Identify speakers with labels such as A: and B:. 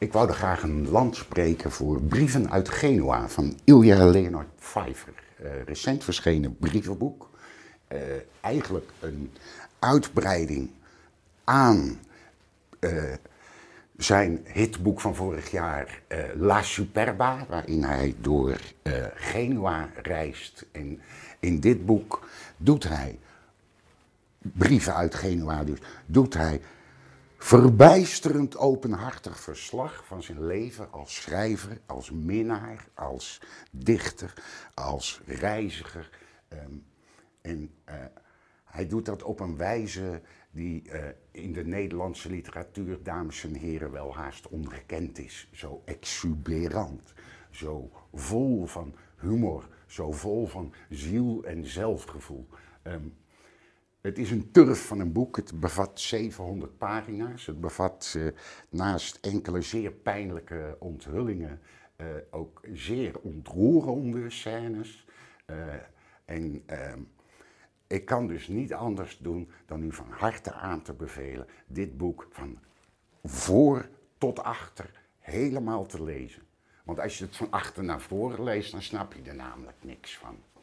A: Ik wou er graag een land spreken voor Brieven uit Genua van Ilja Leonard Pfeiffer. Eh, recent verschenen brievenboek. Eh, eigenlijk een uitbreiding aan eh, zijn hitboek van vorig jaar La Superba, waarin hij door Genua reist. En in dit boek doet hij brieven uit Genua dus, doet hij verbijsterend openhartig verslag van zijn leven als schrijver, als minnaar, als dichter, als reiziger. Ehm, en eh, hij doet dat op een wijze die eh, in de Nederlandse literatuur, dames en heren, wel haast ongekend is. Zo exuberant, zo vol van humor, zo vol van ziel en zelfgevoel. Ehm, het is een turf van een boek. Het bevat 700 pagina's. Het bevat eh, naast enkele zeer pijnlijke onthullingen eh, ook zeer ontroerende scènes. Eh, en ik kan dus niet anders doen dan u van harte aan te bevelen dit boek van voor tot achter helemaal te lezen.
B: Want als je het van achter naar voren leest, dan snap je er namelijk niks van.